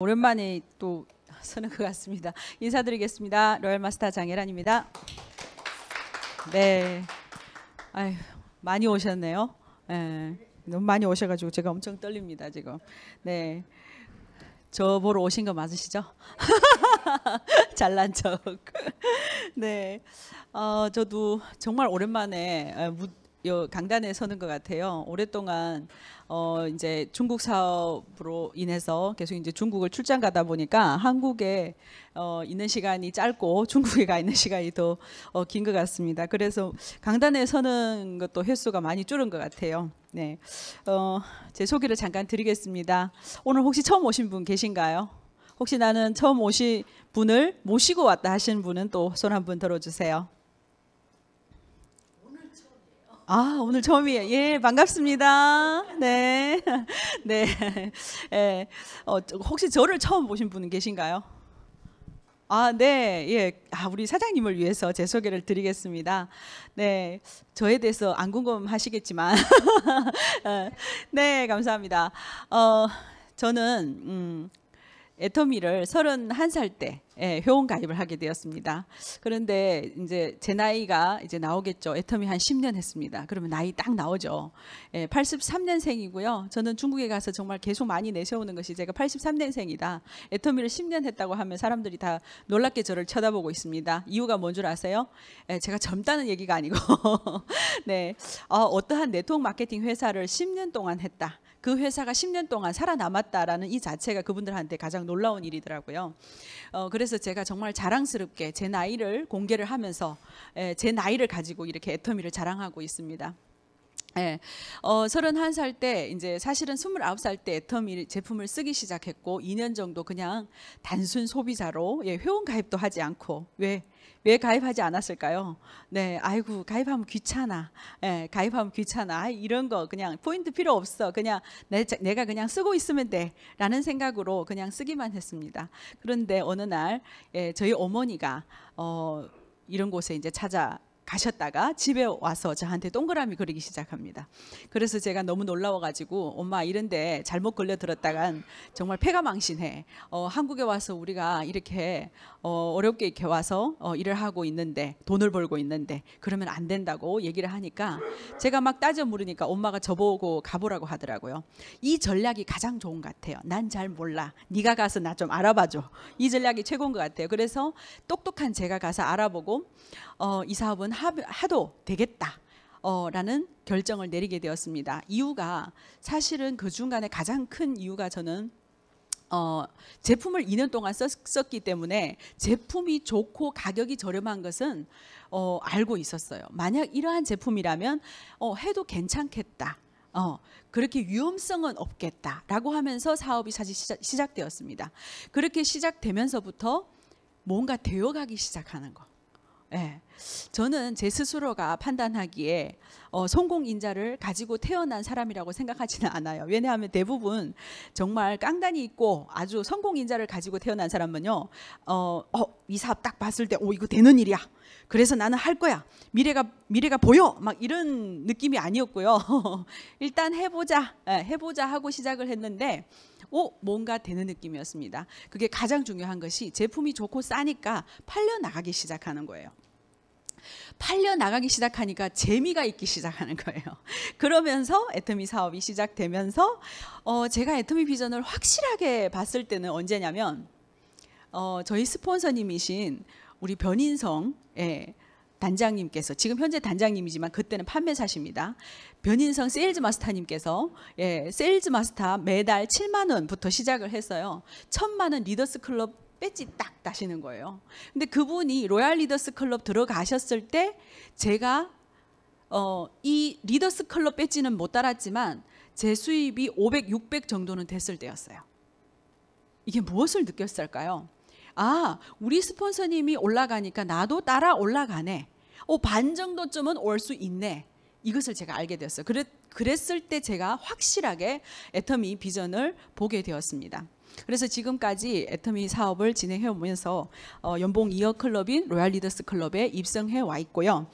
오랜만에 또 서는 것 같습니다. 인사드리겠습니다. 로얄 마스터 장혜란입니다. 네, 아유, 많이 오셨네요. 에, 예. 너무 많이 오셔가지고 제가 엄청 떨립니다 지금. 네, 저 보러 오신 거 맞으시죠? 잘난 척. 네, 어, 저도 정말 오랜만에 어, 무, 요 강단에 서는 것 같아요. 오랫동안 어 이제 중국 사업으로 인해서 계속 이제 중국을 출장 가다 보니까 한국에 어 있는 시간이 짧고 중국에 가 있는 시간이 더 어, 긴것 같습니다. 그래서 강단에 서는 것도 횟수가 많이 줄은 것 같아요. 네, 어제 소개를 잠깐 드리겠습니다. 오늘 혹시 처음 오신 분 계신가요? 혹시 나는 처음 오신 분을 모시고 왔다 하신 분은 또 손 한 분 들어주세요. 아, 오늘 처음이에요. 예, 반갑습니다. 네. 네. 예. 어, 혹시 저를 처음 보신 분 계신가요? 아, 네. 예. 아, 우리 사장님을 위해서 제 소개를 드리겠습니다. 네. 저에 대해서 안 궁금하시겠지만. 예. 네, 감사합니다. 어, 저는, 음, 애터미를 31살 때 예, 회원 가입을 하게 되었습니다. 그런데 이제 제 나이가 이제 나오겠죠. 애터미 한 10년 했습니다. 그러면 나이 딱 나오죠. 예, 83년생이고요. 저는 중국에 가서 정말 계속 많이 내세우는 것이 제가 83년생이다. 애터미를 10년 했다고 하면 사람들이 다 놀랍게 저를 쳐다보고 있습니다. 이유가 뭔 줄 아세요? 예, 제가 젊다는 얘기가 아니고 네, 어, 어떠한 네트워크 마케팅 회사를 10년 동안 했다. 그 회사가 10년 동안 살아남았다라는 이 자체가 그분들한테 가장 놀라운 일이더라고요. 어, 그래서 제가 정말 자랑스럽게 제 나이를 공개를 하면서 에, 예, 제 나이를 가지고 이렇게 애터미를 자랑하고 있습니다. 예, 어, 31살 때 이제 사실은 29살 때 애터미 제품을 쓰기 시작했고 2년 정도 그냥 단순 소비자로 예, 회원 가입도 하지 않고 왜왜 가입하지 않았을까요? 네, 아이고 가입하면 귀찮아. 네, 가입하면 귀찮아. 아, 이런 거 그냥 포인트 필요 없어. 그냥 내, 내가 그냥 쓰고 있으면 돼라는 생각으로 그냥 쓰기만 했습니다. 그런데 어느 날 예, 저희 어머니가 어, 이런 곳에 이제 찾아 가셨다가 집에 와서 저한테 동그라미 그리기 시작합니다. 그래서 제가 너무 놀라워가지고 엄마 이런데 잘못 걸려 들었다간 정말 폐가 망신해. 어, 한국에 와서 우리가 이렇게 어, 어렵게 이렇게 와서 어, 일을 하고 있는데 돈을 벌고 있는데 그러면 안 된다고 얘기를 하니까 제가 막 따져 물으니까 엄마가 저보고 가보라고 하더라고요. 이 전략이 가장 좋은 것 같아요. 난 잘 몰라. 네가 가서 나 좀 알아봐줘. 이 전략이 최고인 것 같아요. 그래서 똑똑한 제가 가서 알아보고 어, 이 사업은 하, 도 되겠다. 어, 라는 결정을 내리게 되었습니다. 이유가 사실은 그 중간에 가장 큰 이유가 저는 어, 제품을 2년 동안 썼, 기 때문에 제품이 좋고 가격이 저렴한 것은 어, 알고 있었어요. 만약 이러한 제품이라면 어, 해도 괜찮겠다. 어, 그렇게 위험성은 없겠다라고 하면서 사업이 사실 시작, 되었습니다 그렇게 시작되면서부터 뭔가 되어가기 시작하는 거. 예. 저는 제 스스로가 판단하기에 어, 성공 인자를 가지고 태어난 사람이라고 생각하지는 않아요. 왜냐하면 대부분 정말 깡단이 있고 아주 성공 인자를 가지고 태어난 사람은요, 어, 어, 이 사업 딱 봤을 때, 오 이거 되는 일이야. 그래서 나는 할 거야. 미래가 미래가 보여. 막 이런 느낌이 아니었고요. 일단 해보자, 예, 해보자 하고 시작을 했는데 오 어, 뭔가 되는 느낌이었습니다. 그게 가장 중요한 것이 제품이 좋고 싸니까 팔려 나가기 시작하는 거예요. 팔려 나가기 시작하니까 재미가 있기 시작하는 거예요. 그러면서 애터미 사업이 시작되면서 어, 제가 애터미 비전을 확실하게 봤을 때는 언제냐면 어, 저희 스폰서님이신 우리 변인성의 단장님께서 지금 현재 단장님이지만 그때는 판매사십니다. 변인성 세일즈 마스터님께서 예, 세일즈 마스터 매달 7만 원부터 시작을 했어요. 1 천만 원 리더스 클럽 뺏지딱따시는 거예요. 근데 그분이 로얄 리더스 클럽 들어가셨을 때 제가 어, 이 리더스 클럽 뺏지는못 달았지만 제 수입이 500, 600 정도는 됐을 때였어요. 이게 무엇을 느꼈을까요? 아, 우리 스폰서님이 올라가니까 나도 따라 올라가네. 어, 반 정도쯤은 올 수 있네. 이것을 제가 알게 되었어요. 그랬, 그랬을 때 제가 확실하게 애터미 비전을 보게 되었습니다. 그래서 지금까지 애터미 사업을 진행해 오면서 어, 연봉 2억 클럽인 로얄 리더스 클럽에 입성해 와 있고요.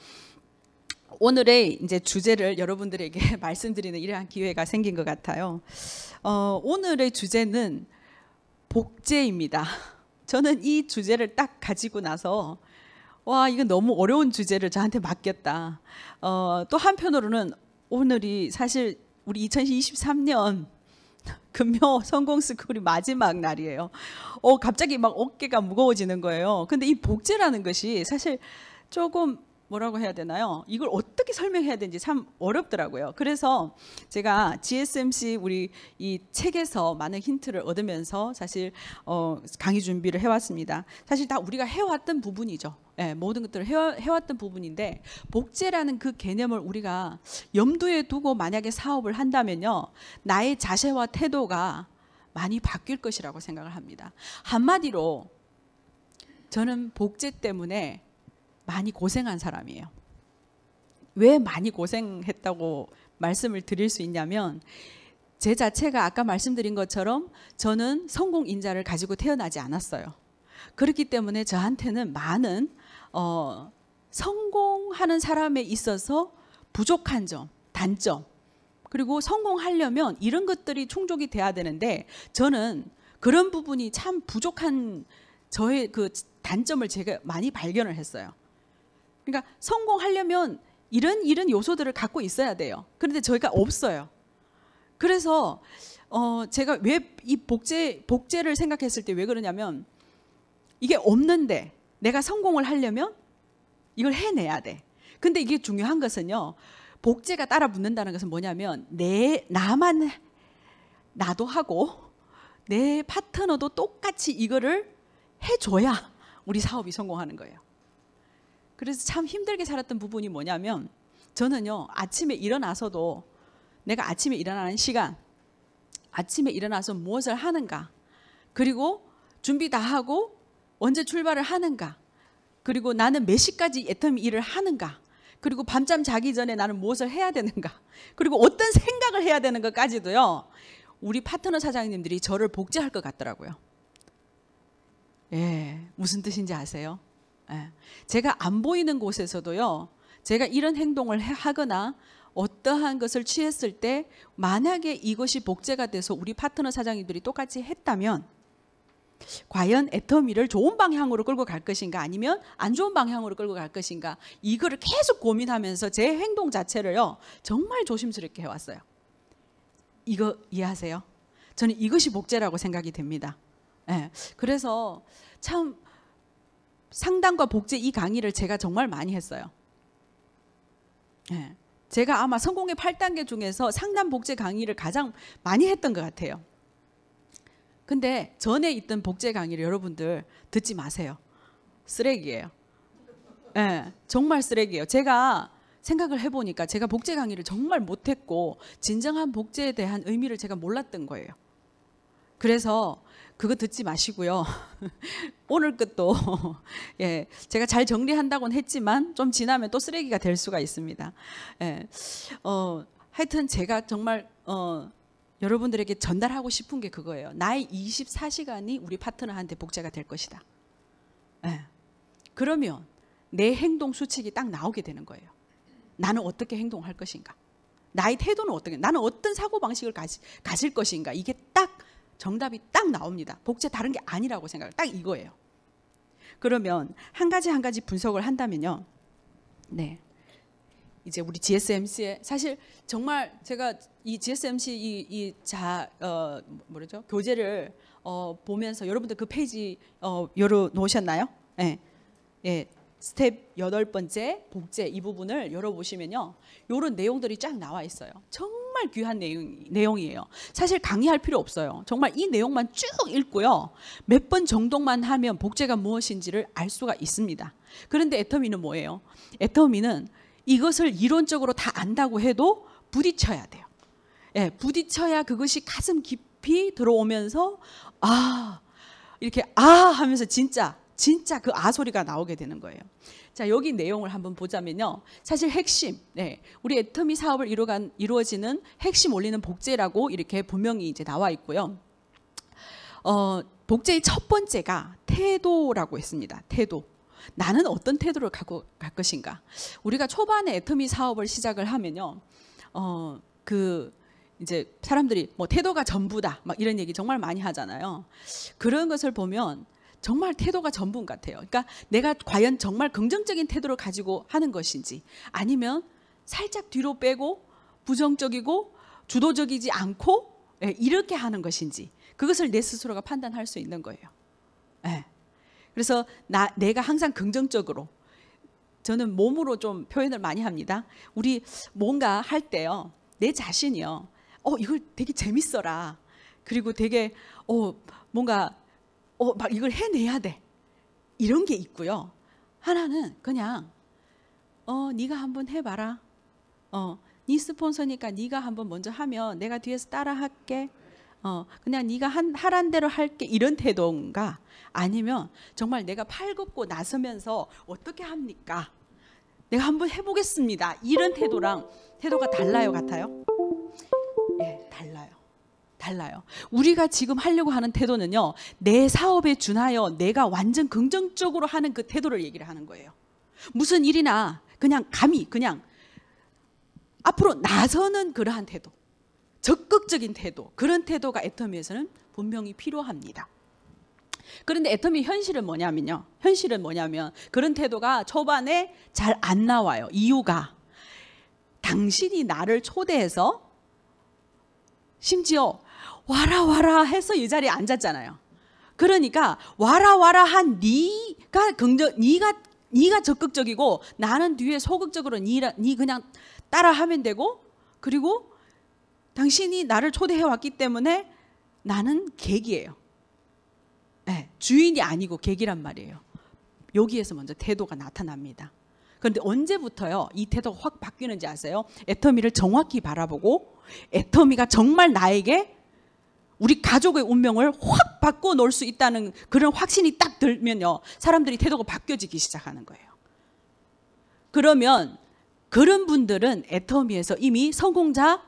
오늘의 이제 주제를 여러분들에게 말씀드리는 이러한 기회가 생긴 것 같아요. 어, 오늘의 주제는 복제입니다. 저는 이 주제를 딱 가지고 나서 와 이건 너무 어려운 주제를 저한테 맡겼다. 어, 또 한편으로는 오늘이 사실 우리 2023년 금요 성공 스쿨이 마지막 날이에요. 어 갑자기 막 어깨가 무거워지는 거예요. 근데 이 복제라는 것이 사실 조금 뭐라고 해야 되나요? 이걸 어떻게 설명해야 되는지 참 어렵더라고요. 그래서 제가 GSMC 우리 이 책에서 많은 힌트를 얻으면서 사실 어, 강의 준비를 해왔습니다. 사실 다 우리가 해왔던 부분이죠. 예, 모든 것들을 해, 왔던 부분인데 복제라는 그 개념을 우리가 염두에 두고 만약에 사업을 한다면요. 나의 자세와 태도가 많이 바뀔 것이라고 생각을 합니다. 한마디로 저는 복제 때문에 많이 고생한 사람이에요. 왜 많이 고생했다고 말씀을 드릴 수 있냐면 제 자체가 아까 말씀드린 것처럼 저는 성공 인자를 가지고 태어나지 않았어요. 그렇기 때문에 저한테는 많은 어, 성공하는 사람에 있어서 부족한 점, 단점, 그리고 성공하려면 이런 것들이 충족이 돼야 되는데 저는 그런 부분이 참 부족한 저의 그 단점을 제가 많이 발견을 했어요. 그러니까 성공하려면 이런 이런 요소들을 갖고 있어야 돼요. 그런데 저희가 없어요. 그래서 어 제가 왜 이 복제 복제를 생각했을 때 왜 그러냐면 이게 없는데 내가 성공을 하려면 이걸 해내야 돼. 근데 이게 중요한 것은요. 복제가 따라 붙는다는 것은 뭐냐면 내 나만 나도 하고 내 파트너도 똑같이 이거를 해줘야 우리 사업이 성공하는 거예요. 그래서 참 힘들게 살았던 부분이 뭐냐면 저는요 아침에 일어나서도 내가 아침에 일어나는 시간 아침에 일어나서 무엇을 하는가 그리고 준비 다 하고 언제 출발을 하는가 그리고 나는 몇 시까지 애미 일을 하는가 그리고 밤잠 자기 전에 나는 무엇을 해야 되는가 그리고 어떤 생각을 해야 되는 것까지도요 우리 파트너 사장님들이 저를 복제할 것 같더라고요 예 무슨 뜻인지 아세요 예. 제가 안 보이는 곳에서도요. 제가 이런 행동을 하거나 어떠한 것을 취했을 때 만약에 이것이 복제가 돼서 우리 파트너 사장님들이 똑같이 했다면 과연 애터미를 좋은 방향으로 끌고 갈 것인가 아니면 안 좋은 방향으로 끌고 갈 것인가 이거를 계속 고민하면서 제 행동 자체를요 정말 조심스럽게 해왔어요. 이거 이해하세요? 저는 이것이 복제라고 생각이 됩니다. 예. 그래서 참 상담과 복제 이 강의를 제가 정말 많이 했어요. 예. 제가 아마 성공의 8단계 중에서 상담 복제 강의를 가장 많이 했던 것 같아요. 근데 전에 있던 복제 강의를 여러분들 듣지 마세요. 쓰레기예요. 예, 정말 쓰레기예요. 제가 생각을 해보니까 제가 복제 강의를 정말 못했고 진정한 복제에 대한 의미를 제가 몰랐던 거예요. 그래서 그거 듣지 마시고요. 오늘 끝도 예, 제가 잘 정리한다고는 했지만 좀 지나면 또 쓰레기가 될 수가 있습니다. 예, 어, 하여튼 제가 정말 어, 여러분들에게 전달하고 싶은 게 그거예요. 나의 24시간이 우리 파트너한테 복제가 될 것이다. 예, 그러면 내 행동 수칙이 딱 나오게 되는 거예요. 나는 어떻게 행동할 것인가? 나의 태도는 어떻게? 나는 어떤 사고 방식을 가지, 가질 것인가? 이게 딱 정답이 딱 나옵니다. 복제 다른 게 아니라고 생각을 딱 이거예요. 그러면 한 가지 한 가지 분석을 한다면요. 네. 이제 우리 g s m c 에 사실 정말 제가 이 GSMC 이이자 어, 뭐죠 라 교재를 어, 보면서 여러분들 그 페이지 어, 열어 놓으셨나요? 예. 예. 스텝 여덟 번째 복제 이 부분을 열어 보시면요. 요런 내용들이 쫙 나와 있어요. 정말 정말 귀한 내용, 이에요 사실 강의할 필요 없어요. 정말 이 내용만 쭉 읽고요. 몇 번 정도만 하면 복제가 무엇인지를 알 수가 있습니다. 그런데 애터미는 뭐예요? 애터미는 이것을 이론적으로 다 안다고 해도 부딪혀야 돼요. 예, 부딪혀야 그것이 가슴 깊이 들어오면서 아 이렇게 아 하면서 진짜 진짜 그 아 소리가 나오게 되는 거예요. 자, 여기 내용을 한번 보자면요. 사실 핵심, 네, 우리 애터미 사업을 이루간, 이루어지는 핵심 올리는 복제라고 이렇게 분명히 이제 나와 있고요. 어, 복제의 첫 번째가 태도라고 했습니다. 태도. 나는 어떤 태도를 갖고 갈 것인가? 우리가 초반에 애터미 사업을 시작을 하면요. 어, 그 이제 사람들이 뭐 태도가 전부다 막 이런 얘기 정말 많이 하잖아요. 그런 것을 보면 정말 태도가 전부인 같아요. 그러니까 내가 과연 정말 긍정적인 태도를 가지고 하는 것인지 아니면 살짝 뒤로 빼고 부정적이고 주도적이지 않고 예, 이렇게 하는 것인지 그것을 내 스스로가 판단할 수 있는 거예요. 네. 그래서 나 내가 항상 긍정적으로 저는 몸으로 좀 표현을 많이 합니다. 우리 뭔가 할 때요 내 자신이요 어 이걸 되게 재밌어라 그리고 되게 어 뭔가 어, 막 이걸 해내야 돼. 이런 게 있고요. 하나는 그냥 어, 네가 한번 해 봐라. 어, 네 스폰서니까 네가 한번 먼저 하면 내가 뒤에서 따라할게. 어, 그냥 네가 한, 하란 대로 할게 이런 태도인가? 아니면 정말 내가 팔굽고 나서면서 어떻게 합니까? 내가 한번 해보겠습니다. 이런 태도랑 태도가 달라요, 같아요? 달라요. 우리가 지금 하려고 하는 태도는요. 내 사업에 준하여 내가 완전 긍정적으로 하는 그 태도를 얘기를 하는 거예요. 무슨 일이나 그냥 감히 그냥 앞으로 나서는 그러한 태도. 적극적인 태도. 그런 태도가 애터미에서는 분명히 필요합니다. 그런데 애터미 현실은 뭐냐면요. 현실은 뭐냐면 그런 태도가 초반에 잘 안 나와요. 이유가 당신이 나를 초대해서 심지어 와라 와라 해서 이 자리에 앉았잖아요. 그러니까 와라 와라 한 네가 긍정 네가 네가 적극적이고 나는 뒤에 소극적으로 네라 네 그냥 따라하면 되고 그리고 당신이 나를 초대해 왔기 때문에 나는 객이에요. 네, 주인이 아니고 객이란 말이에요. 여기에서 먼저 태도가 나타납니다. 그런데 언제부터요 이 태도가 확 바뀌는지 아세요? 애터미를 정확히 바라보고 애터미가 정말 나에게 우리 가족의 운명을 확 바꿔 놓을 수 있다는 그런 확신이 딱 들면요. 사람들이 태도가 바뀌어지기 시작하는 거예요. 그러면 그런 분들은 애터미에서 이미 성공자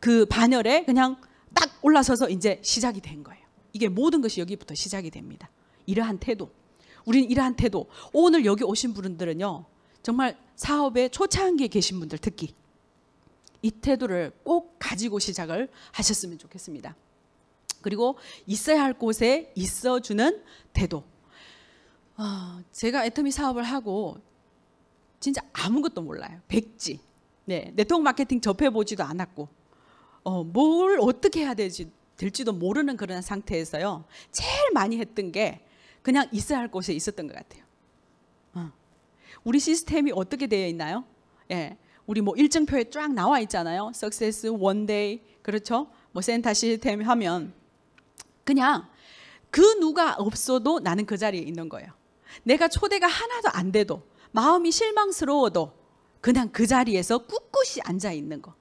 그 반열에 그냥 딱 올라서서 이제 시작이 된 거예요. 이게 모든 것이 여기부터 시작이 됩니다. 이러한 태도. 우리는 이러한 태도. 오늘 여기 오신 분들은요. 정말 사업의 초창기에 계신 분들 특히 이 태도를 꼭 가지고 시작을 하셨으면 좋겠습니다. 그리고 있어야 할 곳에 있어주는 태도. 어, 제가 애터미 사업을 하고 진짜 아무것도 몰라요. 백지. 네, 네트워크 마케팅 접해보지도 않았고 어, 뭘 어떻게 해야 될지, 될지도 모르는 그런 상태에서요. 제일 많이 했던 게 그냥 있어야 할 곳에 있었던 것 같아요. 어. 우리 시스템이 어떻게 되어 있나요? 예. 우리 뭐 일정표에 쫙 나와 있잖아요. success one day 그렇죠? 뭐 센터 시스템 하면 그냥 그 누가 없어도 나는 그 자리에 있는 거예요. 내가 초대가 하나도 안 돼도 마음이 실망스러워도 그냥 그 자리에서 꿋꿋이 앉아 있는 거.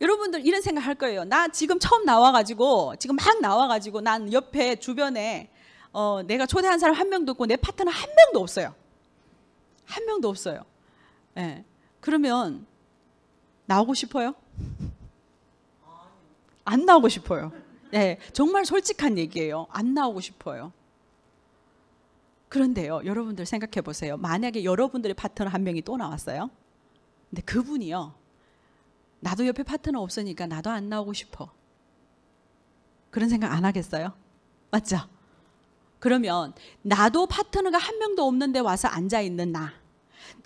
여러분들 이런 생각 할 거예요. 나 지금 처음 나와가지고 지금 막 나와가지고 난 옆에 주변에 어, 내가 초대한 사람 한 명도 없고 내 파트너 한 명도 없어요. 한 명도 없어요. 예. 그러면 나오고 싶어요? 안 나오고 싶어요. 예, 네, 정말 솔직한 얘기예요. 안 나오고 싶어요. 그런데요, 여러분들 생각해 보세요. 만약에 여러분들의 파트너 한 명이 또 나왔어요. 근데 그분이요, 나도 옆에 파트너 없으니까 나도 안 나오고 싶어. 그런 생각 안 하겠어요? 맞죠? 그러면 나도 파트너가 한 명도 없는데 와서 앉아 있는 나.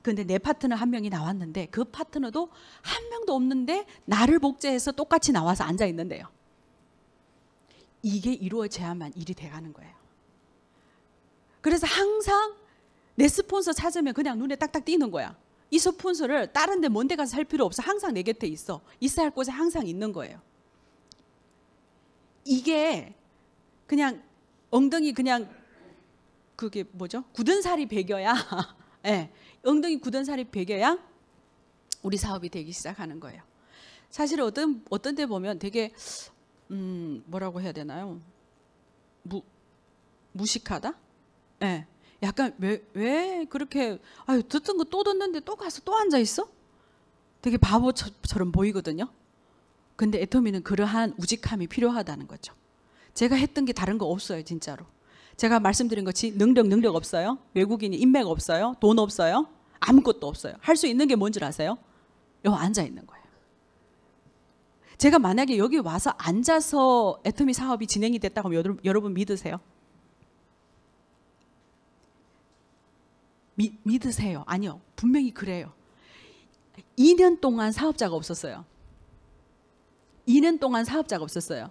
근데 내 파트너 한 명이 나왔는데 그 파트너도 한 명도 없는데 나를 복제해서 똑같이 나와서 앉아 있는데요. 이게 이루어져야만 일이 돼가는 거예요. 그래서 항상 내 스폰서 찾으면 그냥 눈에 딱딱 띄는 거야. 이 스폰서를 다른 데 먼데 가서 살 필요 없어. 항상 내 곁에 있어. 있어야 할 곳에 항상 있는 거예요. 이게 그냥 엉덩이 그냥 그게 뭐죠? 굳은 살이 배겨야 네. 예, 엉덩이 굳은 살이 베겨야 우리 사업이 되기 시작하는 거예요. 사실 어떤 어떤 데 보면 되게 음, 뭐라고 해야 되나요? 무 무식하다? 예. 네. 약간 왜 왜 그렇게 아유 듣던 거 또 듣는데 또 가서 또 앉아 있어? 되게 바보처럼 보이거든요. 근데 애터미는 그러한 우직함이 필요하다는 거죠. 제가 했던 게 다른 거 없어요, 진짜로. 제가 말씀드린 것이 능력 능력 없어요. 외국인이 인맥 없어요. 돈 없어요. 아무것도 없어요. 할 수 있는 게 뭔 줄 아세요? 여기 앉아 있는 거예요. 제가 만약에 여기 와서 앉아서 애터미 사업이 진행이 됐다고 여러분, 여러분 믿으세요? 미, 믿으세요? 아니요. 분명히 그래요. 2년 동안 사업자가 없었어요. 2년 동안 사업자가 없었어요.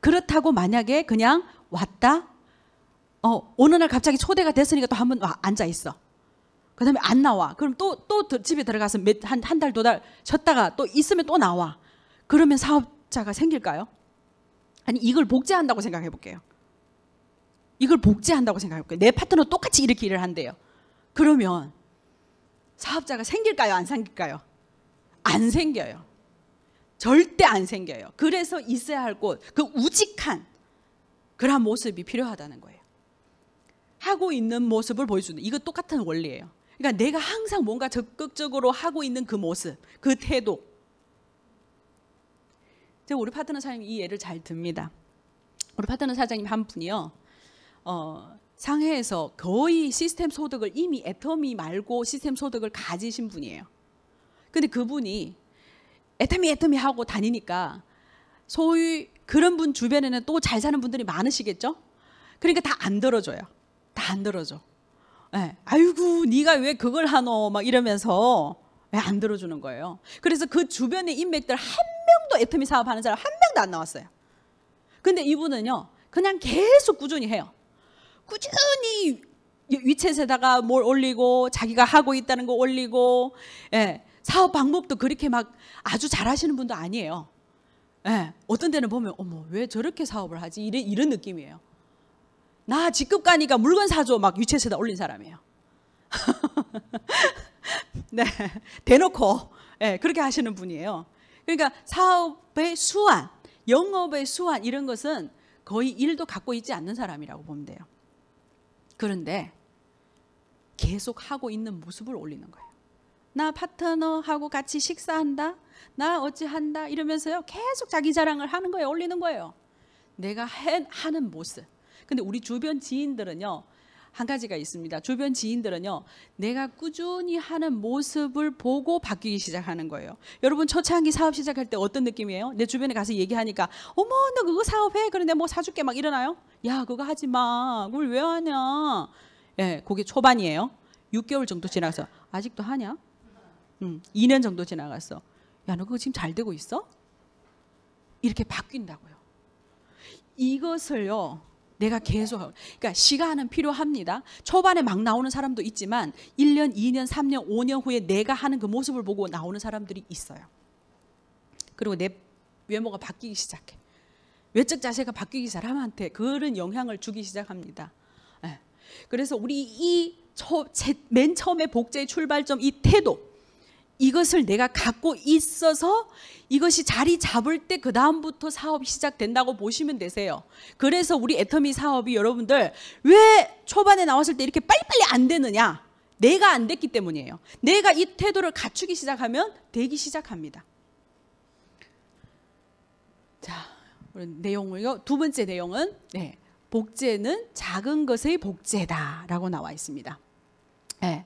그렇다고 만약에 그냥 왔다 어, 어느 날 갑자기 초대가 됐으니까 또 한 번 앉아 있어. 그 다음에 안 나와. 그럼 또, 또 집에 들어가서 몇, 한, 한 달, 두 달 쉬었다가 또 있으면 또 나와. 그러면 사업자가 생길까요? 아니, 이걸 복제한다고 생각해 볼게요. 이걸 복제한다고 생각해 볼게요. 내 파트너 똑같이 이렇게 일을 한대요. 그러면 사업자가 생길까요? 안 생길까요? 안 생겨요. 절대 안 생겨요. 그래서 있어야 할 곳, 그 우직한 그런 모습이 필요하다는 거예요. 하고 있는 모습을 보여주는 이거 똑같은 원리예요. 그러니까 내가 항상 뭔가 적극적으로 하고 있는 그 모습, 그 태도. 제가 우리 파트너 사장님 이 예를 잘 듭니다. 우리 파트너 사장님 한 분이요. 어, 상해에서 거의 시스템 소득을 이미 애터미 말고 시스템 소득을 가지신 분이에요. 근데 그분이 애터미 애터미 하고 다니니까 소위 그런 분 주변에는 또 잘 사는 분들이 많으시겠죠? 그러니까 다 안 들어줘요. 다안 들어줘. 네. 아이고 네가 왜 그걸 하노 막 이러면서 왜안 들어주는 거예요. 그래서 그 주변의 인맥들 한 명도 애터미 사업하는 사람 한 명도 안 나왔어요. 근데 이분은요 그냥 계속 꾸준히 해요. 꾸준히 위챗에다가 뭘 올리고 자기가 하고 있다는 거 올리고 예, 사업 방법도 그렇게 막 아주 잘하시는 분도 아니에요. 예, 어떤 데는 보면 어머 왜 저렇게 사업을 하지 이런, 이런 느낌이에요. 나 직급 가니까 물건 사줘 막 유채에다 올린 사람이에요. 네, 대놓고 네, 그렇게 하시는 분이에요. 그러니까 사업의 수완, 영업의 수완 이런 것은 거의 일도 갖고 있지 않는 사람이라고 보면 돼요. 그런데 계속 하고 있는 모습을 올리는 거예요. 나 파트너하고 같이 식사한다. 나 어찌한다. 이러면서요. 계속 자기 자랑을 하는 거예요. 올리는 거예요. 내가 해, 하는 모습. 근데 우리 주변 지인들은요. 한 가지가 있습니다. 주변 지인들은요, 내가 꾸준히 하는 모습을 보고 바뀌기 시작하는 거예요. 여러분, 초창기 사업 시작할 때 어떤 느낌이에요? 내 주변에 가서 얘기하니까, 어머, 너 그거 사업해? 그런데 뭐 사줄게. 막 이러나요? 야, 그거 하지 마. 그걸 왜 하냐? 예, 그게 초반이에요. 6개월 정도 지나서, 아직도 하냐? 음, 2년 정도 지나갔어. 야, 너 그거 지금 잘 되고 있어? 이렇게 바뀐다고요. 이것을요, 내가 계속 그러니까 시간은 필요합니다. 초반에 막 나오는 사람도 있지만 1년, 2년, 3년, 5년 후에 내가 하는 그 모습을 보고 나오는 사람들이 있어요. 그리고 내 외모가 바뀌기 시작해. 외적 자세가 바뀌기 사람한테 그런 영향을 주기 시작합니다. 예. 그래서 우리 이맨 처음에 복제의 출발점 이 태도 이것을 내가 갖고 있어서 이것이 자리 잡을 때 그 다음부터 사업이 시작된다고 보시면 되세요. 그래서 우리 애터미 사업이 여러분들 왜 초반에 나왔을 때 이렇게 빨리빨리 안 되느냐? 내가 안 됐기 때문이에요. 내가 이 태도를 갖추기 시작하면 되기 시작합니다. 자, 내용을두 번째 내용은 네, 복제는 작은 것의 복제다라고 나와 있습니다. 네.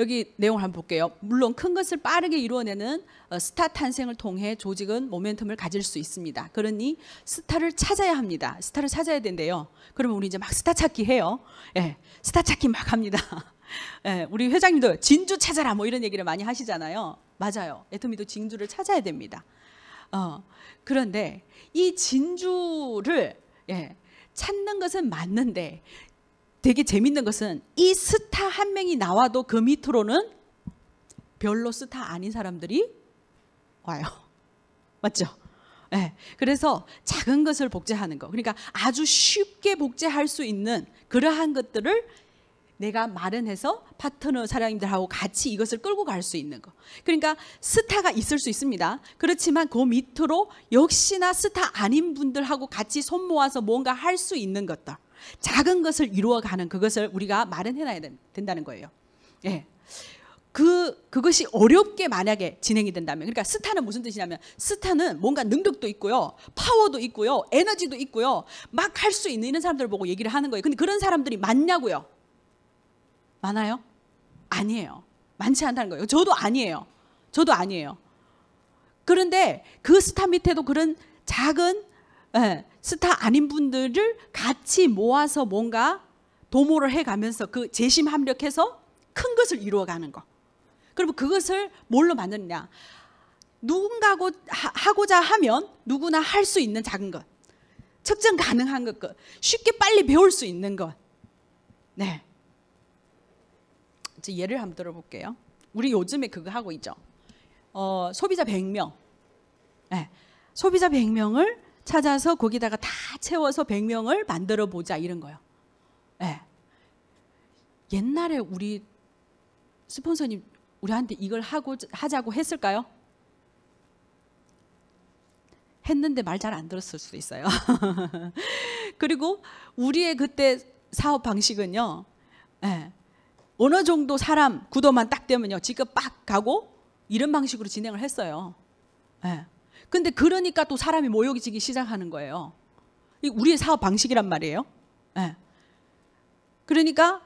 여기 내용을 한번 볼게요. 물론 큰 것을 빠르게 이루어내는 어, 스타 탄생을 통해 조직은 모멘텀을 가질 수 있습니다. 그러니 스타를 찾아야 합니다. 스타를 찾아야 된대요. 그러면 우리 이제 막 스타 찾기 해요. 예, 스타 찾기 막 합니다. 예, 우리 회장님도 진주 찾아라 뭐 이런 얘기를 많이 하시잖아요. 맞아요. 애터미도 진주를 찾아야 됩니다. 어, 그런데 이 진주를 예, 찾는 것은 맞는데 되게 재밌는 것은 이 스타 한 명이 나와도 그 밑으로는 별로 스타 아닌 사람들이 와요. 맞죠? 네. 그래서 작은 것을 복제하는 거. 그러니까 아주 쉽게 복제할 수 있는 그러한 것들을 내가 마련해서 파트너 사장님들하고 같이 이것을 끌고 갈 수 있는 거. 그러니까 스타가 있을 수 있습니다. 그렇지만 그 밑으로 역시나 스타 아닌 분들하고 같이 손 모아서 뭔가 할 수 있는 것들. 작은 것을 이루어가는 그것을 우리가 마련 해놔야 된다는 거예요. 예. 그 그것이 어렵게 만약에 진행이 된다면 그러니까 스타는 무슨 뜻이냐면 스타는 뭔가 능력도 있고요 파워도 있고요 에너지도 있고요 막 할 수 있는 이런 사람들 보고 얘기를 하는 거예요 근데 그런 사람들이 많냐고요 많아요 아니에요 많지 않다는 거예요 저도 아니에요 저도 아니에요 그런데 그 스타 밑에도 그런 작은 예, 스타 아닌 분들을 같이 모아서 뭔가 도모를 해가면서 그 재심 합력해서 큰 것을 이루어가는 거. 그러면 그것을 뭘로 만드느냐? 누군가 하고자 하면 누구나 할 수 있는 작은 것, 측정 가능한 것, 것, 그 쉽게 빨리 배울 수 있는 것. 네. 이제 예를 한번 들어볼게요. 우리 요즘에 그거 하고 있죠. 어, 소비자 100명. 네. 소비자 100명을 찾아서 거기다가 다 채워서 100명을 만들어 보자 이런 거예요. 네. 옛날에 우리 스폰서님 우리한테 이걸 하고 하자고 했을까요? 했는데 말 잘 안 들었을 수도 있어요. 그리고 우리의 그때 사업 방식은요. 네. 어느 정도 사람 구도만 딱 되면요. 지금 빡 가고 이런 방식으로 진행을 했어요. 네. 근데 그러니까 또 사람이 모욕이지기 시작하는 거예요. 우리의 사업 방식이란 말이에요. 네. 그러니까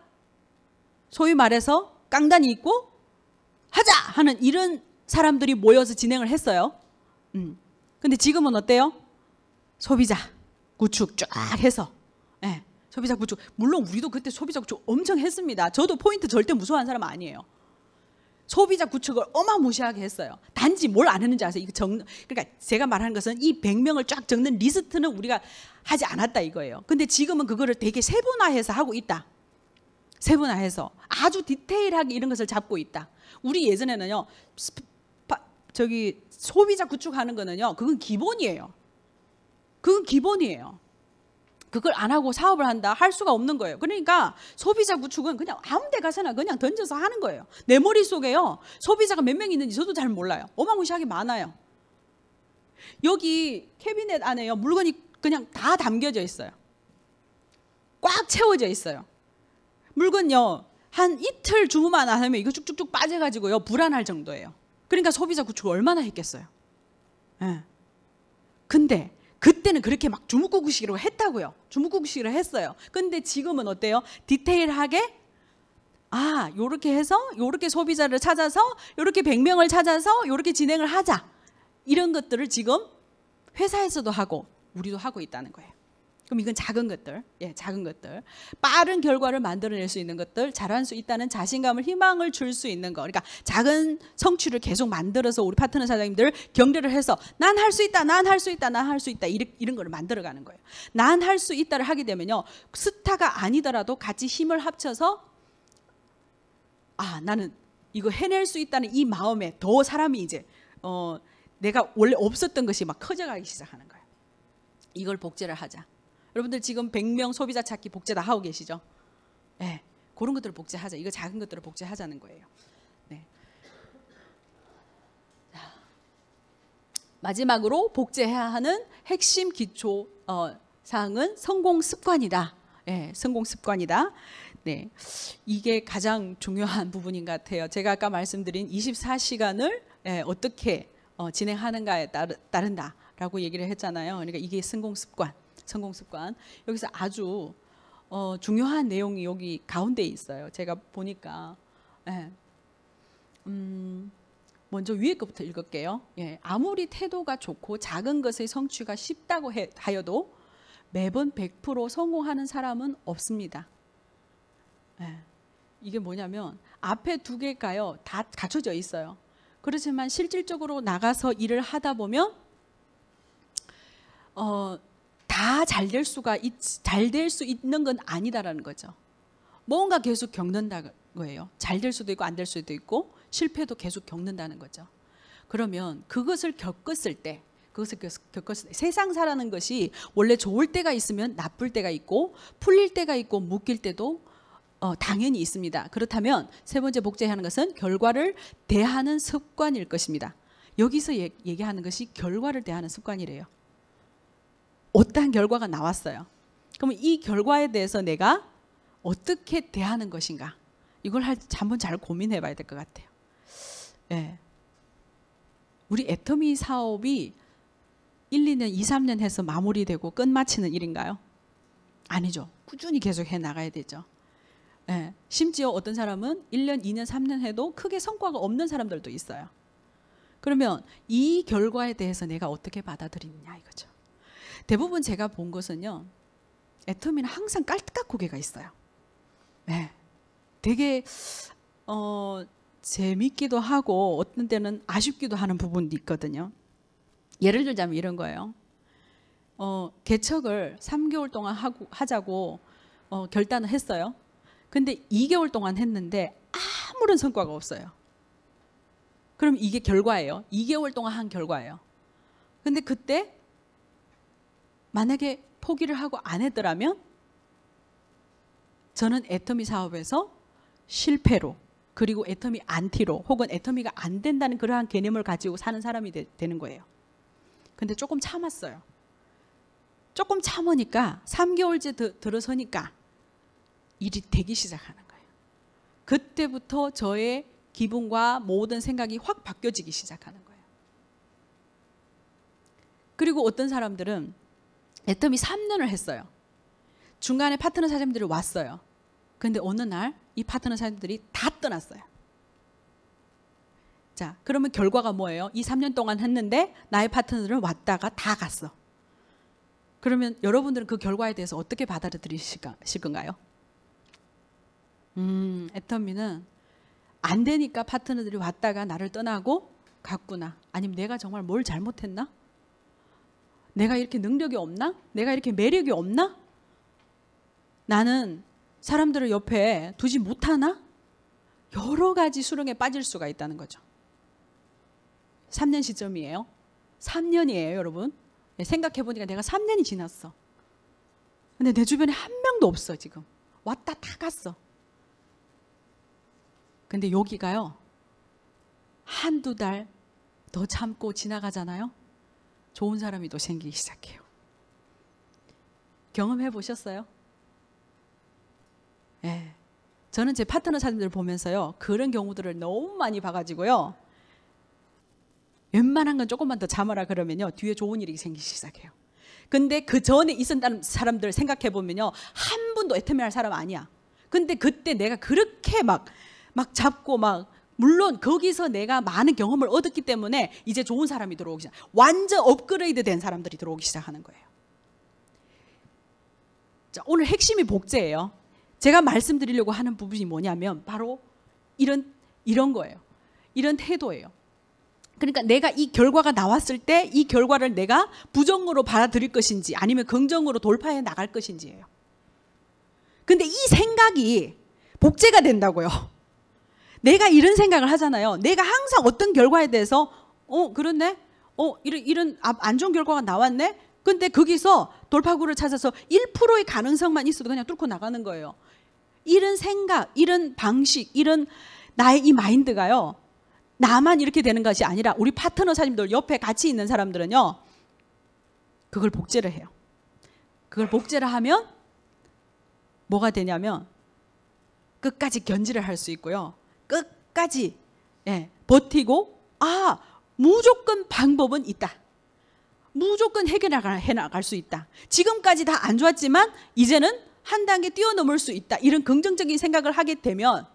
소위 말해서 깡단이 있고 하자 하는 이런 사람들이 모여서 진행을 했어요. 음. 근데 지금은 어때요? 소비자 구축 쫙 해서 네. 소비자 구축 물론 우리도 그때 소비자 구축 엄청 했습니다. 저도 포인트 절대 무서워하는 사람 아니에요. 소비자 구축을 어마무시하게 했어요. 단지 뭘 안 했는지 아세요? 이거 정 그러니까 제가 말하는 것은 이 100명을 쫙 적는 리스트는 우리가 하지 않았다 이거예요. 근데 지금은 그거를 되게 세분화해서 하고 있다. 세분화해서 아주 디테일하게 이런 것을 잡고 있다. 우리 예전에는요. 스파, 저기 소비자 구축하는 거는요. 그건 기본이에요. 그건 기본이에요. 그걸 안 하고 사업을 한다 할 수가 없는 거예요. 그러니까 소비자 구축은 그냥 아무 데 가서나 그냥 던져서 하는 거예요. 내 머릿속에요. 소비자가 몇 명 있는지 저도 잘 몰라요. 어마무시하게 많아요. 여기 캐비넷 안에요. 물건이 그냥 다 담겨져 있어요. 꽉 채워져 있어요. 물건요. 한 이틀 주문만 안 하면 이거 쭉쭉쭉 빠져가지고요. 불안할 정도예요. 그러니까 소비자 구축 얼마나 했겠어요. 예. 근데 그때는 그렇게 막 주먹구구식으로 했다고요. 주먹구구식으로 했어요. 근데 지금은 어때요? 디테일하게 아, 요렇게 해서 요렇게 소비자를 찾아서 요렇게 100명을 찾아서 요렇게 진행을 하자. 이런 것들을 지금 회사에서도 하고 우리도 하고 있다는 거예요. 그럼 이건 작은 것들, 예, 작은 것들, 빠른 결과를 만들어낼 수 있는 것들, 잘할 수 있다는 자신감을 희망을 줄 수 있는 거. 그러니까 작은 성취를 계속 만들어서 우리 파트너 사장님들 경례를 해서 난 할 수 있다, 난 할 수 있다, 난 할 수 있다 이런 이런 거를 만들어가는 거예요. 난 할 수 있다를 하게 되면요, 스타가 아니더라도 같이 힘을 합쳐서 아 나는 이거 해낼 수 있다는 이 마음에 더 사람이 이제 어 내가 원래 없었던 것이 막 커져가기 시작하는 거예요. 이걸 복제를 하자. 여러분들 지금 100명 소비자 찾기 복제 다 하고 계시죠? 네. 그런 것들을 복제하자. 이거 작은 것들을 복제하자는 거예요. 네. 자, 마지막으로 복제해야 하는 핵심 기초 어, 사항은 성공 습관이다. 네, 성공 습관이다. 네, 이게 가장 중요한 부분인 것 같아요. 제가 아까 말씀드린 24시간을 예, 어떻게 어, 진행하는가에 따른다라고 얘기를 했잖아요. 그러니까 이게 성공 습관. 성공 습관 여기서 아주 어, 중요한 내용이 여기 가운데 있어요. 제가 보니까 예. 음, 먼저 위에 것부터 읽을게요. 예, 아무리 태도가 좋고 작은 것의 성취가 쉽다고 해, 하여도 매번 100% 성공하는 사람은 없습니다. 예, 이게 뭐냐면 앞에 두 개가요 다 갖춰져 있어요. 그렇지만 실질적으로 나가서 일을 하다 보면 어, 다잘될 수가 잘될 수 있는 건 아니다라는 거죠. 뭔가 계속 겪는다 거예요. 잘 될 수도 있고 안 될 수도 있고 실패도 계속 겪는다는 거죠. 그러면 그것을 겪었을 때 그것을 겪었을 때 세상 사라는 것이 원래 좋을 때가 있으면 나쁠 때가 있고 풀릴 때가 있고 묶일 때도 어, 당연히 있습니다. 그렇다면 세 번째 복제하는 것은 결과를 대하는 습관일 것입니다. 여기서 얘기하는 것이 결과를 대하는 습관이래요. 어떠한 결과가 나왔어요. 그러이 결과에 대해서 내가 어떻게 대하는 것인가? 이걸 한번 잘 고민해 봐야 될 것 같아요. 예. 우리 애터미 사업이 1, 2년, 2, 3년 해서 마무리되고 끝마치는 일인가요? 아니죠. 꾸준히 계속 해 나가야 되죠. 예. 심지어 어떤 사람은 1년, 2년, 3년 해도 크게 성과가 없는 사람들도 있어요. 그러면 이 결과에 대해서 내가 어떻게 받아들이느냐 이거죠. 대부분 제가 본 것은요. 애터미는 항상 깔딱 고개가 있어요. 네. 되게 어, 재밌기도 하고 어떤 때는 아쉽기도 하는 부분도 있거든요. 예를 들자면 이런 거예요. 어, 개척을 3개월 동안 하고, 하자고 어, 결단을 했어요. 근데 2개월 동안 했는데 아무런 성과가 없어요. 그럼 이게 결과예요. 2개월 동안 한 결과예요. 근데 그때 만약에 포기를 하고 안 했더라면 저는 애터미 사업에서 실패로 그리고 애터미 안티로 혹은 애터미가 안 된다는 그러한 개념을 가지고 사는 사람이 되, 는 거예요. 근데 조금 참았어요. 조금 참으니까 3개월째 드, 들어서니까 일이 되기 시작하는 거예요. 그때부터 저의 기분과 모든 생각이 확 바뀌어지기 시작하는 거예요. 그리고 어떤 사람들은 애뜸이 3년을 했어요. 중간에 파트너 사장님들이 왔어요. 근데 어느 날 이 파트너 사장님들이 다 떠났어요. 자, 그러면 결과가 뭐예요? 2, 3년 동안 했는데 나의 파트너들은 왔다가 다 갔어. 그러면 여러분들은 그 결과에 대해서 어떻게 받아들이실 건가요? 음, 애터미는 안 되니까 파트너들이 왔다가 나를 떠나고 갔구나. 아니면 내가 정말 뭘 잘못했나? 내가 이렇게 능력이 없나? 내가 이렇게 매력이 없나? 나는 사람들을 옆에 두지 못하나? 여러 가지 수렁에 빠질 수가 있다는 거죠. 3년 시점이에요. 3년이에요, 여러분. 네, 생각해보니까 내가 3년이 지났어. 근데 내 주변에 한 명도 없어, 지금. 왔다 다 갔어. 근데 여기가요, 한두 달 더 참고 지나가잖아요. 좋은 사람이 또 생기기 시작해요. 경험해 보셨어요? 예. 네. 저는 제 파트너 사진들 보면서요. 그런 경우들을 너무 많이 봐가지고요. 웬만한 건 조금만 더 참아라 그러면요. 뒤에 좋은 일이 생기기 시작해요. 근데 그 전에 있었던 사람들 생각해 보면요. 한 분도 애터미할 사람 아니야. 근데 그때 내가 그렇게 막, 막 잡고 막 물론 거기서 내가 많은 경험을 얻었기 때문에 이제 좋은 사람이 들어오기 시작. 완전 업그레이드 된 사람들이 들어오기 시작하는 거예요. 자, 오늘 핵심이 복제예요. 제가 말씀드리려고 하는 부분이 뭐냐면 바로 이런 이런 거예요. 이런 태도예요. 그러니까 내가 이 결과가 나왔을 때 이 결과를 내가 부정으로 받아들일 것인지 아니면 긍정으로 돌파해 나갈 것인지예요. 근데 이 생각이 복제가 된다고요. 내가 이런 생각을 하잖아요. 내가 항상 어떤 결과에 대해서 어 그렇네. 어 이런 이런 안 좋은 결과가 나왔네. 근데 거기서 돌파구를 찾아서 1%의 가능성만 있어도 그냥 뚫고 나가는 거예요. 이런 생각, 이런 방식, 이런 나의 이 마인드가요. 나만 이렇게 되는 것이 아니라 우리 파트너 사님들 옆에 같이 있는 사람들은요. 그걸 복제를 해요. 그걸 복제를 하면 뭐가 되냐면 끝까지 견지를 할 수 있고요. 끝까지 예, 버티고 아 무조건 방법은 있다. 무조건 해결해나갈 수 있다. 지금까지 다 안 좋았지만 이제는 한 단계 뛰어넘을 수 있다. 이런 긍정적인 생각을 하게 되면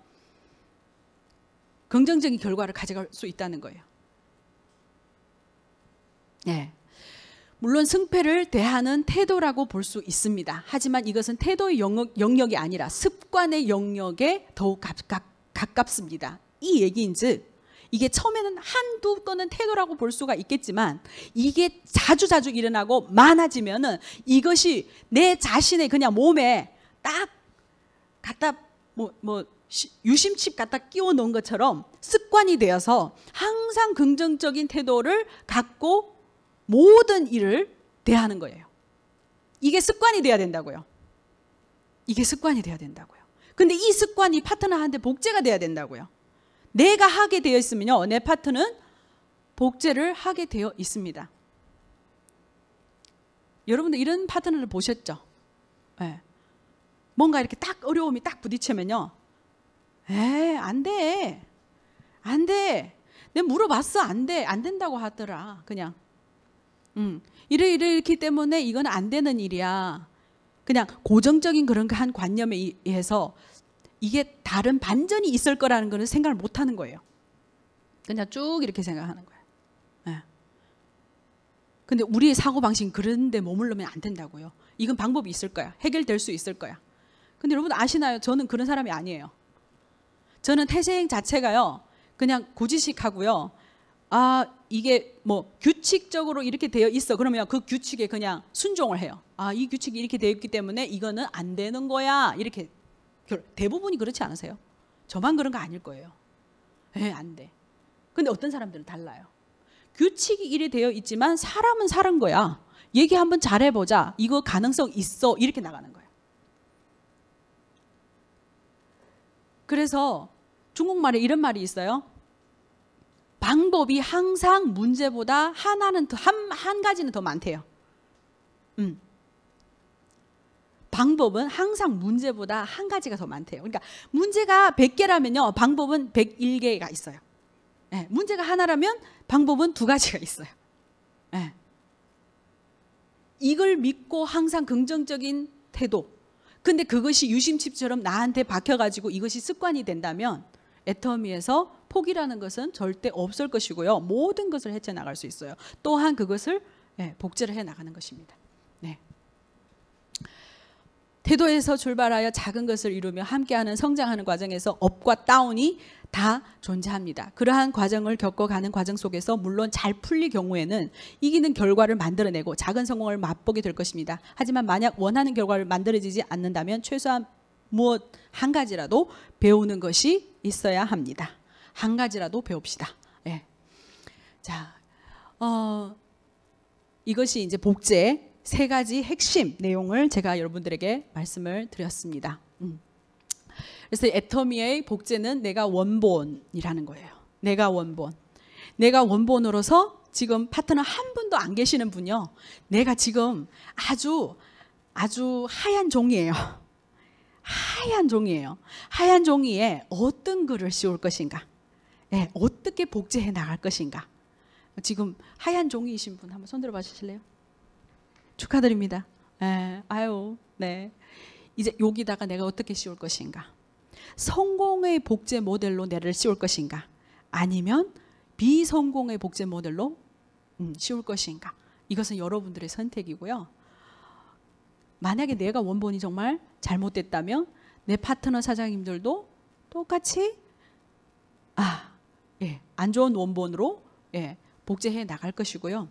긍정적인 결과를 가져갈 수 있다는 거예요. 네. 물론 승패를 대하는 태도라고 볼 수 있습니다. 하지만 이것은 태도의 영역, 이 아니라 습관의 영역에 더욱 가깝, 가깝습니다. 이 얘기인즉 이게 처음에는 한두 건은 태도라고 볼 수가 있겠지만 이게 자주 자주 일어나고 많아지면은 이것이 내 자신의 그냥 몸에 딱 갖다 뭐뭐 뭐, 뭐 유심칩 갖다 끼워 놓은 것처럼 습관이 되어서 항상 긍정적인 태도를 갖고 모든 일을 대하는 거예요. 이게 습관이 돼야 된다고요. 이게 습관이 돼야 된다고요. 근데 이 습관이 파트너한테 복제가 돼야 된다고요. 내가 하게 되어 있으면요. 내 파트는 복제를 하게 되어 있습니다. 여러분들 이런 파트너를 보셨죠? 네. 뭔가 이렇게 딱 어려움이 딱 부딪히면요. 에, 안 돼. 안 돼. 내가 물어봤어. 안 돼. 안 된다고 하더라. 그냥. 음, 이래 이래 이렇기 때문에 이건 안 되는 일이야. 그냥 고정적인 그런 그 한 관념에 의해서 이게 다른 반전이 있을 거라는 거는 생각을 못 하는 거예요. 그냥 쭉 이렇게 생각하는 거예요. 네. 근데 우리의 사고방식 그런데 머물러면 안 된다고요. 이건 방법이 있을 거야. 해결될 수 있을 거야. 근데 여러분 아시나요? 저는 그런 사람이 아니에요. 저는 태생 자체가요. 그냥 고지식하고요. 아, 이게 뭐 규칙적으로 이렇게 되어 있어 그러면 그 규칙에 그냥 순종을 해요. 아이 규칙이 이렇게 되어 있기 때문에 이거는 안 되는 거야 이렇게 대부분이 그렇지 않으세요? 저만 그런 거 아닐 거예요. 에안 예, 돼. 근데 어떤 사람들은 달라요. 규칙이 이래 되어 있지만 사람은 사는 거야. 얘기 한번 잘해보자. 이거 가능성 있어. 이렇게 나가는 거예요. 그래서 중국말에 이런 말이 있어요. 방법이 항상 문제보다 하나는 더한 한 가지는 더 많대요. 음. 방법은 항상 문제보다 한 가지가 더 많대요. 그러니까 문제가 100개라면요. 방법은 101개가 있어요. 네, 문제가 하나라면 방법은 두 가지가 있어요. 네. 이걸 믿고 항상 긍정적인 태도. 근데 그것이 유심칩처럼 나한테 박혀가지고 이것이 습관이 된다면 애터미에서 폭이라는 것은 절대 없을 것이고요. 모든 것을 해체 나갈 수 있어요. 또한 그것을 예, 복제를 해 나가는 것입니다. 네. 태도에서 출발하여 작은 것을 이루며 함께하는 성장하는 과정에서 업과 다운이 다 존재합니다. 그러한 과정을 겪어가는 과정 속에서 물론 잘 풀릴 경우에는 이기는 결과를 만들어내고 작은 성공을 맛보게 될 것입니다. 하지만 만약 원하는 결과를 만들어지지 않는다면 최소한 무엇 한 가지라도 배우는 것이 있어야 합니다. 한 가지라도 배웁시다. 예. 자, 어, 이것이 이제 복제 세 가지 핵심 내용을 제가 여러분들에게 말씀을 드렸습니다. 음. 그래서 애터미의 복제는 내가 원본이라는 거예요. 내가 원본. 내가 원본으로서 지금 파트너 한 분도 안 계시는 분요. 내가 지금 아주 아주 하얀 종이에요. 하얀 종이에요. 하얀 종이에 어떤 글을 씌울 것인가? 네, 어떻게 복제해 나갈 것인가? 지금 하얀 종이이신 분 한번 손들어 봐 주실래요? 축하드립니다. 네, 아유, 네. 이제 여기다가 내가 어떻게 씌울 것인가? 성공의 복제 모델로 내를 씌울 것인가? 아니면 비성공의 복제 모델로 음, 씌울 것인가? 이것은 여러분들의 선택이고요. 만약에 내가 원본이 정말 잘못됐다면 내 파트너 사장님들도 똑같이 아, 예, 안 좋은 원본으로 예, 복제해 나갈 것이고요.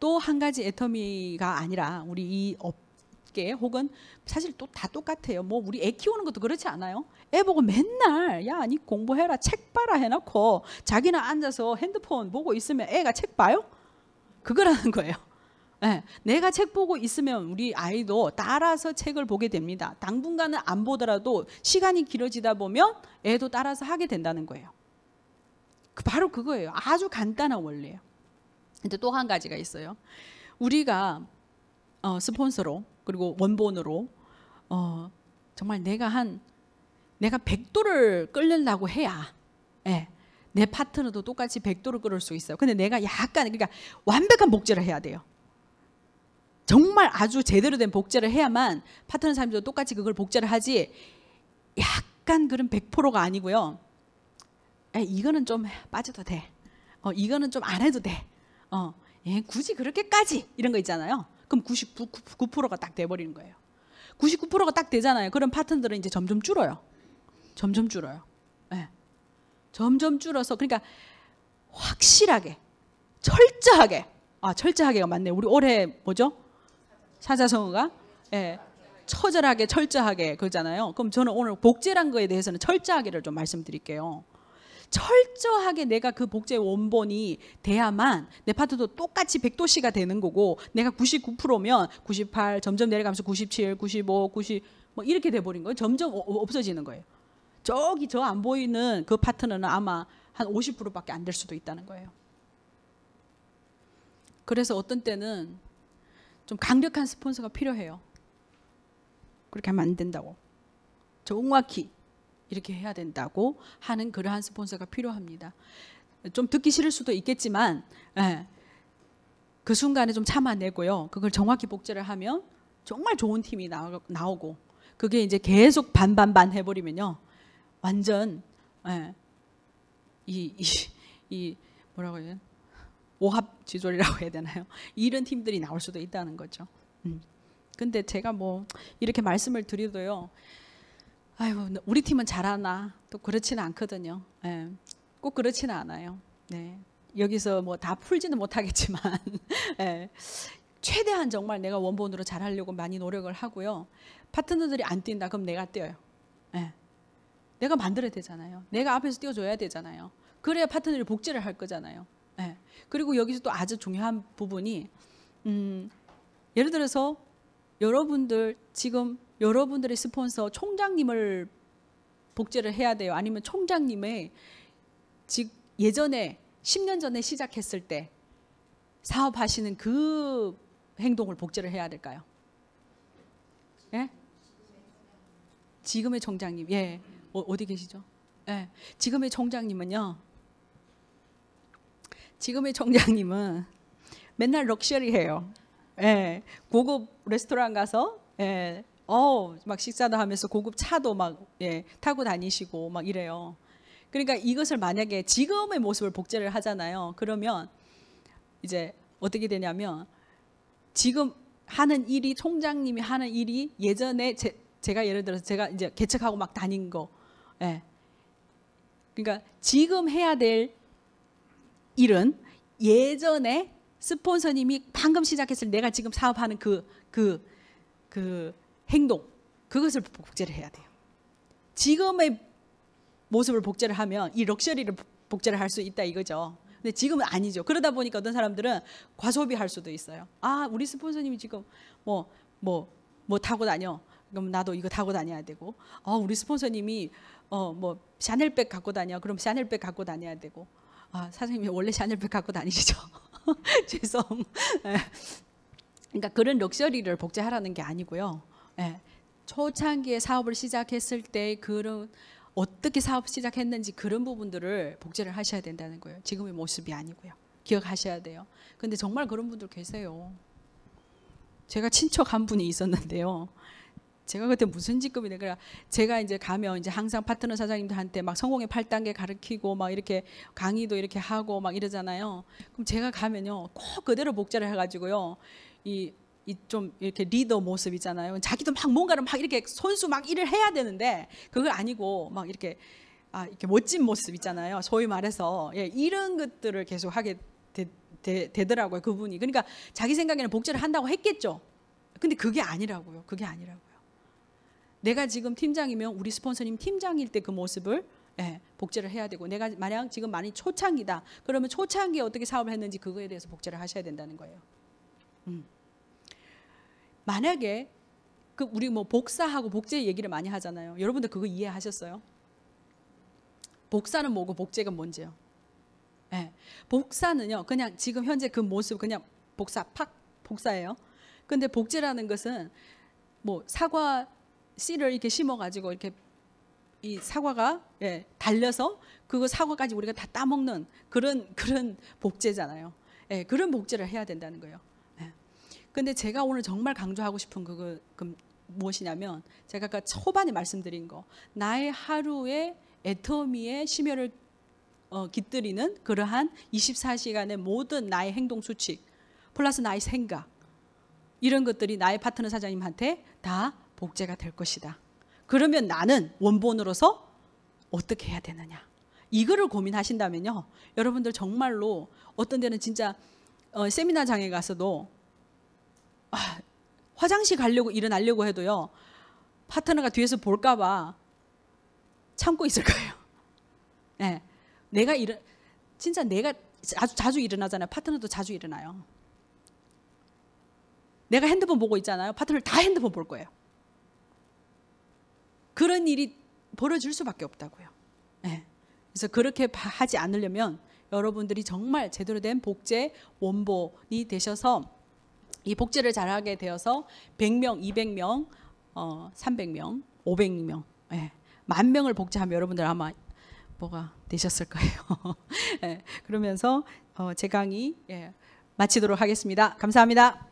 또 한 가지 애터미가 아니라 우리 이 업계 혹은 사실 또 다 똑같아요. 뭐 우리 애 키우는 것도 그렇지 않아요? 애 보고 맨날 야, 니 공부해라, 책 봐라 해놓고 자기는 앉아서 핸드폰 보고 있으면 애가 책 봐요? 그거라는 거예요. 네, 내가 책 보고 있으면 우리 아이도 따라서 책을 보게 됩니다. 당분간은 안 보더라도 시간이 길어지다 보면 애도 따라서 하게 된다는 거예요. 그 바로 그거예요. 아주 간단한 원리예요. 근데 또 한 가지가 있어요. 우리가 어, 스폰서로 그리고 원본으로 어, 정말 내가 한 내가 100도를 끌는다고 해야 네, 내 파트너도 똑같이 100도를 끌을수 있어요. 근데 내가 약간 그러니까 완벽한 복재를 해야 돼요. 정말 아주 제대로 된 복제를 해야만 파트너 사람들도 똑같이 그걸 복제를 하지 약간 그런 100%가 아니고요. 에, 이거는 좀 빠져도 돼. 어, 이거는 좀 안 해도 돼. 어, 예, 굳이 그렇게까지 이런 거 있잖아요. 그럼 99%가 딱 돼버리는 거예요. 99%가 딱 되잖아요. 그런 파트너들은 이제 점점 줄어요. 점점 줄어요. 예. 점점 줄어서 그러니까 확실하게 철저하게 아 철저하게가 맞네. 우리 올해 뭐죠? 사자성어가 예. 처절하게 철저하게 그러잖아요. 그럼 저는 오늘 복제란 거에 대해서는 철저하게를 좀 말씀드릴게요. 철저하게 내가 그복제 원본이 돼야만 내 파트도 똑같이 100도씨가 되는 거고 내가 99%면 98 점점 내려가면서 97, 95, 90뭐 이렇게 돼 버린 거예요. 점점 어, 어, 없어지는 거예요. 저기 저 안 보이는 그 파트너는 아마 한 50%밖에 안 될 수도 있다는 거예요. 그래서 어떤 때는 좀 강력한 스폰서가 필요해요. 그렇게 하면 안 된다고. 정확히 이렇게 해야 된다고 하는 그러한 스폰서가 필요합니다. 좀 듣기 싫을 수도 있겠지만 예, 그 순간에 좀 참아내고요. 그걸 정확히 복제를 하면 정말 좋은 팀이 나오고 그게 이제 계속 반반반 해버리면요. 완전 예, 이, 이, 이 뭐라고 해요? 오합 지졸이라고 해야 되나요? 이런 팀들이 나올 수도 있다는 거죠. 음. 근데 제가 뭐 이렇게 말씀을 드려도요. 아유 우리 팀은 잘하나 또 그렇지는 않거든요. 예, 꼭 그렇지는 않아요. 네. 여기서 뭐 다 풀지는 못하겠지만 예, 최대한 정말 내가 원본으로 잘하려고 많이 노력을 하고요. 파트너들이 안 뛴다 그럼 내가 뛰어요. 예. 내가 만들어야 되잖아요. 내가 앞에서 뛰어줘야 되잖아요. 그래야 파트너를복제를할 거잖아요. 네. 그리고 여기서 또 아주 중요한 부분이 음, 예를 들어서 여러분들 지금 여러분들의 스폰서 총장님을 복제를 해야 돼요. 아니면 총장님의 즉 예전에 10년 전에 시작했을 때 사업하시는 그 행동을 복제를 해야 될까요? 예? 지금의 총장님, 예, 어, 디 계시죠? 예, 지금의 총장님은요, 지금의 총장님은 맨날 럭셔리해요. 예, 고급 레스토랑 가서 예, 어막 식사도 하면서 고급 차도 막 예, 타고 다니시고 막 이래요. 그러니까 이것을 만약에 지금의 모습을 복제를 하잖아요. 그러면 이제 어떻게 되냐면 지금 하는 일이 총장님이 하는 일이 예전에 제, 제가 예를 들어서 제가 이제 개척하고 막 다닌 거. 예. 그러니까 지금 해야 될 일은 예전에 스폰서님이 방금 시작했을 내가 지금 사업하는 그, 그, 그 행동, 그것을 복제를 해야 돼요. 지금의 모습을 복제를 하면 이 럭셔리를 복제를 할 수 있다 이거죠. 근데 지금은 아니죠. 그러다 보니까 어떤 사람들은 과소비할 수도 있어요. 아, 우리 스폰서님이 지금 뭐, 뭐, 뭐 타고 다녀. 그럼 나도 이거 타고 다녀야 되고. 어, 우리 스폰서님이 어, 뭐 샤넬백 갖고 다녀. 그럼 샤넬백 갖고 다녀야 되고. 아, 사장님이 원래 샤넬백 갖고 다니시죠? 죄송. 네. 그러니까 그런 럭셔리를 복제하라는 게 아니고요. 네. 초창기에 사업을 시작했을 때 그런 어떻게 사업 시작했는지 그런 부분들을 복제를 하셔야 된다는 거예요. 지금의 모습이 아니고요. 기억하셔야 돼요. 근데 정말 그런 분들 계세요. 제가 친척 한 분이 있었는데요. 제가 그때 무슨 직급이냐 그래 제가 이제 가면 이제 항상 파트너 사장님들한테 막 성공의 8단계 가르키고 막 이렇게 강의도 이렇게 하고 막 이러잖아요. 그럼 제가 가면요. 꼭 그대로 복제를 해 가지고요. 이이좀 이렇게 리더 모습 있잖아요. 자기도 막 뭔가를 막 이렇게 손수 막 일을 해야 되는데 그걸 아니고 막 이렇게 아 이렇게 멋진 모습 있잖아요. 소위 말해서 예, 이런 것들을 계속 하게 되, 되, 되더라고요. 그분이 그러니까 자기 생각에는 복제를 한다고 했겠죠. 근데 그게 아니라고요. 그게 아니라고. 내가 지금 팀장이면 우리 스폰서님 팀장일 때 그 모습을 예, 복제를 해야 되고 내가 만약 지금 많이 초창기다 그러면 초창기에 어떻게 사업을 했는지 그거에 대해서 복제를 하셔야 된다는 거예요. 음. 만약에 그 우리 뭐 복사하고 복제 얘기를 많이 하잖아요. 여러분들 그거 이해하셨어요? 복사는 뭐고 복제가 뭔지요? 예. 복사는요. 그냥 지금 현재 그 모습 그냥 복사 팍 복사예요. 근데 복제라는 것은 뭐 사과 씨를 이렇게 심어 가지고 이렇게 이 사과가 예, 달려서 그 사과까지 우리가 다 따먹는 그런 그런 복제잖아요. 예, 그런 복제를 해야 된다는 거예요. 예. 근데 제가 오늘 정말 강조하고 싶은 그거 그 무엇이냐면 제가 아까 초반에 말씀드린 거 나의 하루에 애터미의 심혈을 어, 깃들이는 그러한 24시간의 모든 나의 행동 수칙 플러스 나의 생각 이런 것들이 나의 파트너 사장님한테 다 복제가 될 것이다. 그러면 나는 원본으로서 어떻게 해야 되느냐. 이거를 고민하신다면요. 여러분들 정말로 어떤 데는 진짜 어, 세미나장에 가서도 아, 화장실 가려고 일어나려고 해도요. 파트너가 뒤에서 볼까 봐 참고 있을 거예요. 네. 내가 일어 진짜 내가 자주, 자주 일어나잖아요. 파트너도 자주 일어나요. 내가 핸드폰 보고 있잖아요. 파트너 를다 핸드폰 볼 거예요. 그런 일이 벌어질 수밖에 없다고요. 네. 그래서 그렇게 하지 않으려면 여러분들이 정말 제대로 된 복제 원본이 되셔서 이 복제를 잘하게 되어서 100명, 200명, 어, 300명, 500명, 예. 만 명을 복제하면 여러분들 아마 뭐가 되셨을 거예요. 예. 그러면서 어, 제 강의 예. 마치도록 하겠습니다. 감사합니다.